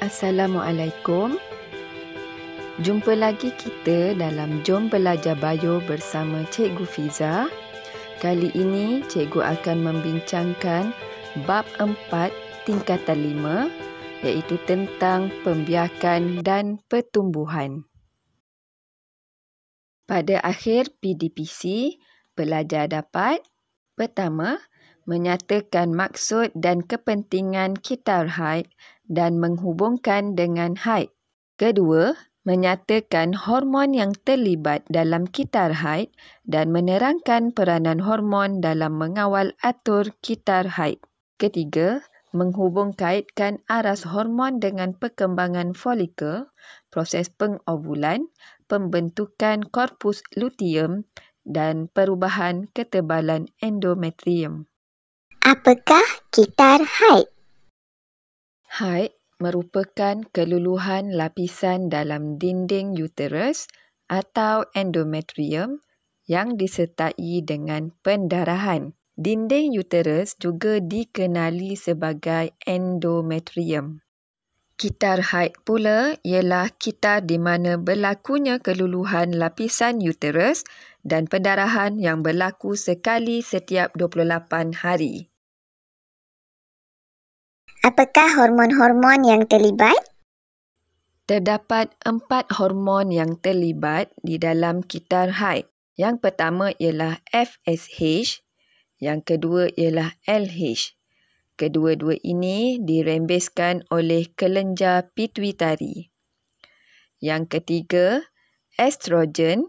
Assalamualaikum. Jumpa lagi kita dalam Jom Belajar bayu bersama Cikgu Fiza. Kali ini cikgu akan membincangkan bab 4 tingkatan 5 iaitu tentang pembiakan dan pertumbuhan. Pada akhir PDPC, pelajar dapat pertama menyatakan maksud dan kepentingan kitarhaid dan menghubungkan dengan haid. Kedua, menyatakan hormon yang terlibat dalam kitar haid dan menerangkan peranan hormon dalam mengawal atur kitar haid. Ketiga, menghubungkaitkan aras hormon dengan perkembangan folikel, proses pengovulan, pembentukan korpus luteum dan perubahan ketebalan endometrium. Apakah kitar haid? Haid merupakan keluluhan lapisan dalam dinding uterus atau endometrium yang disertai dengan pendarahan. Dinding uterus juga dikenali sebagai endometrium. Kitar haid pula ialah kitar di mana berlakunya keluluhan lapisan uterus dan pendarahan yang berlaku sekali setiap 28 hari. Apakah hormon-hormon yang terlibat? Terdapat empat hormon yang terlibat di dalam kitar haid. Yang pertama ialah FSH, yang kedua ialah LH. Kedua-dua ini dirembeskan oleh kelenjar pituitari. Yang ketiga, estrogen.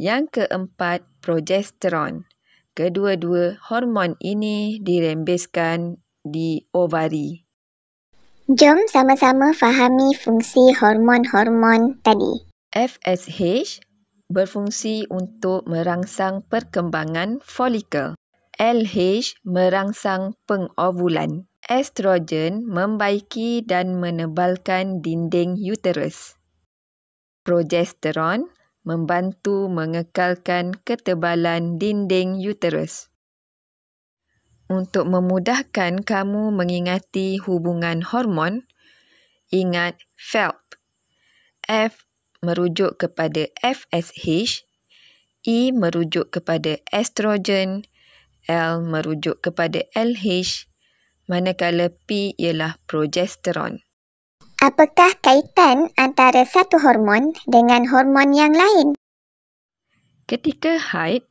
Yang keempat, progesteron. Kedua-dua hormon ini dirembeskan di ovari. Jom sama-sama fahami fungsi hormon-hormon tadi. FSH berfungsi untuk merangsang perkembangan folikel. LH merangsang pengovulan. Estrogen membaiki dan menebalkan dinding uterus. Progesteron membantu mengekalkan ketebalan dinding uterus. Untuk memudahkan kamu mengingati hubungan hormon, ingat FELP. F merujuk kepada FSH, E merujuk kepada estrogen, L merujuk kepada LH, manakala P ialah progesteron. Apakah kaitan antara satu hormon dengan hormon yang lain? Ketika haid,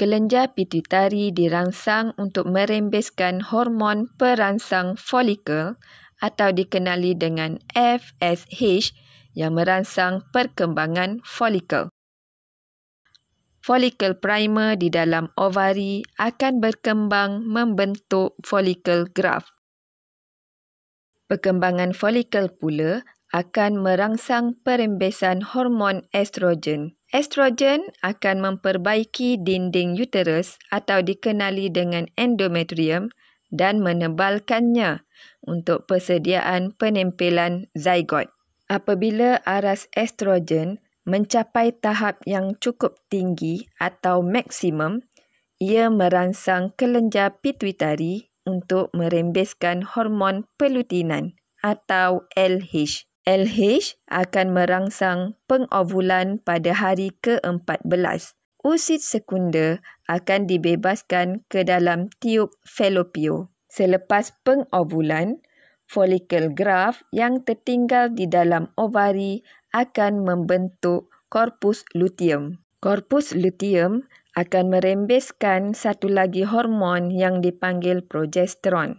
kelenjar pituitari dirangsang untuk merembeskan hormon perangsang folikel atau dikenali dengan FSH yang merangsang perkembangan folikel. Folikel primer di dalam ovari akan berkembang membentuk folikel graft. Perkembangan folikel pula akan merangsang perembesan hormon estrogen Estrogen akan memperbaiki dinding uterus atau dikenali dengan endometrium dan menebalkannya untuk persediaan penempelan zigot. Apabila aras estrogen mencapai tahap yang cukup tinggi atau maksimum, ia merangsang kelenjar pituitari untuk merembeskan hormon pelutinan atau LH. LH akan merangsang pengovulan pada hari ke-14. Usid sekunder akan dibebaskan ke dalam tiub fallopio. Selepas pengovulan, folikel graf yang tertinggal di dalam ovari akan membentuk korpus luteum. Korpus luteum akan merembeskan satu lagi hormon yang dipanggil progesteron.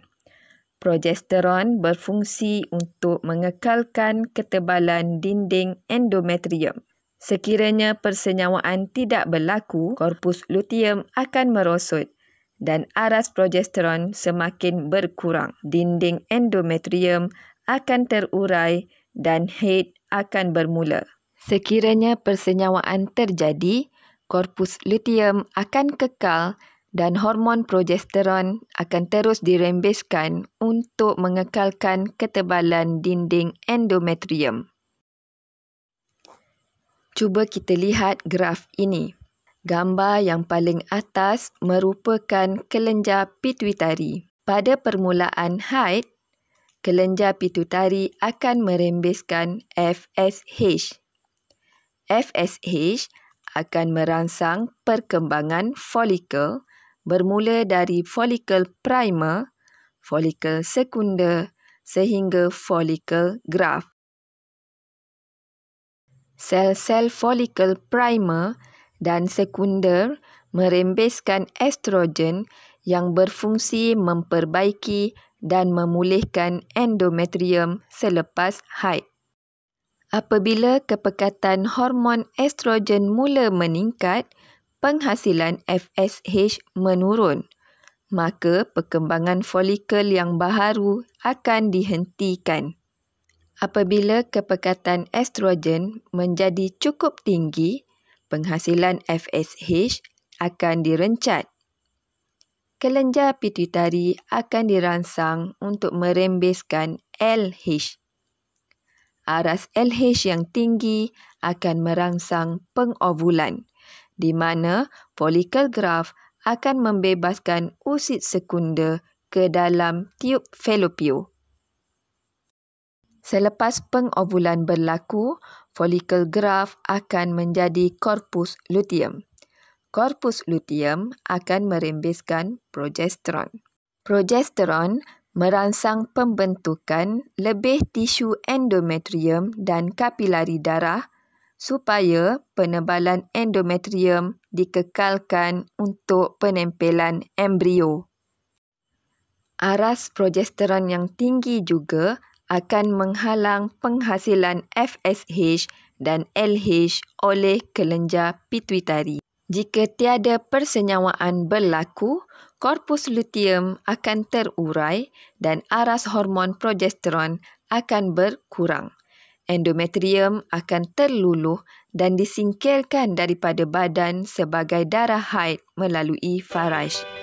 Progesteron berfungsi untuk mengekalkan ketebalan dinding endometrium. Sekiranya persenyawaan tidak berlaku, korpus luteum akan merosot dan aras progesteron semakin berkurang. Dinding endometrium akan terurai dan head akan bermula. Sekiranya persenyawaan terjadi, korpus luteum akan kekal dan hormon progesteron akan terus dirembeskan untuk mengekalkan ketebalan dinding endometrium. Cuba kita lihat graf ini. Gambar yang paling atas merupakan kelenjar pituitari. Pada permulaan haid, kelenjar pituitari akan merembeskan FSH. FSH akan merangsang perkembangan folikel bermula dari folikel primer, folikel sekunder sehingga folikel graft. Sel-sel folikel primer dan sekunder merembeskan estrogen yang berfungsi memperbaiki dan memulihkan endometrium selepas haid. Apabila kepekatan hormon estrogen mula meningkat, penghasilan FSH menurun. Maka perkembangan folikel yang baharu akan dihentikan. Apabila kepekatan estrogen menjadi cukup tinggi, penghasilan FSH akan direncat. Kelenjar pituitari akan dirangsang untuk merembeskan LH. Aras LH yang tinggi akan merangsang pengovulan di mana folikel graf akan membebaskan usid sekunder ke dalam tiub Fallopio. Selepas pengovulan berlaku, folikel graf akan menjadi korpus luteum. Korpus luteum akan merembeskan progesteron. Progesteron merangsang pembentukan lebih tisu endometrium dan kapilari darah supaya penebalan endometrium dikekalkan untuk penempelan embrio. Aras progesteron yang tinggi juga akan menghalang penghasilan FSH dan LH oleh kelenjar pituitari. Jika tiada persenyawaan berlaku, korpus luteum akan terurai dan aras hormon progesteron akan berkurang endometrium akan terluluh dan disingkirkan daripada badan sebagai darah haid melalui faraj.